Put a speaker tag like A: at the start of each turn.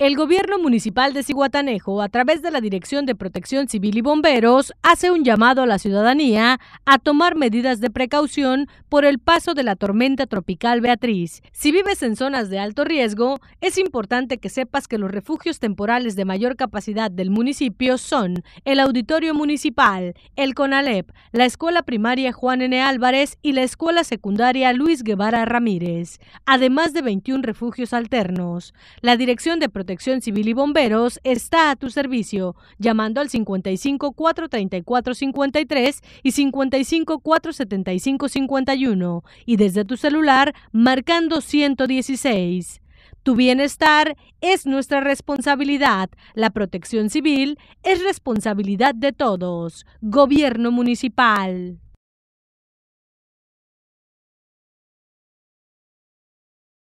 A: El gobierno municipal
B: de Cihuatanejo, a través de la Dirección de Protección Civil y Bomberos, hace un llamado a la ciudadanía a tomar medidas de precaución por el paso de la tormenta tropical Beatriz. Si vives en zonas de alto riesgo, es importante que sepas que los refugios temporales de mayor capacidad del municipio son el Auditorio Municipal, el CONALEP, la Escuela Primaria Juan N. Álvarez y la Escuela Secundaria Luis Guevara Ramírez, además de 21 refugios alternos. La Dirección de Protección Protección Civil y Bomberos está a tu servicio, llamando al 55 434 53 y 55 475 51 y desde tu celular marcando 116. Tu bienestar es nuestra responsabilidad. La protección civil es responsabilidad de todos. Gobierno
A: municipal.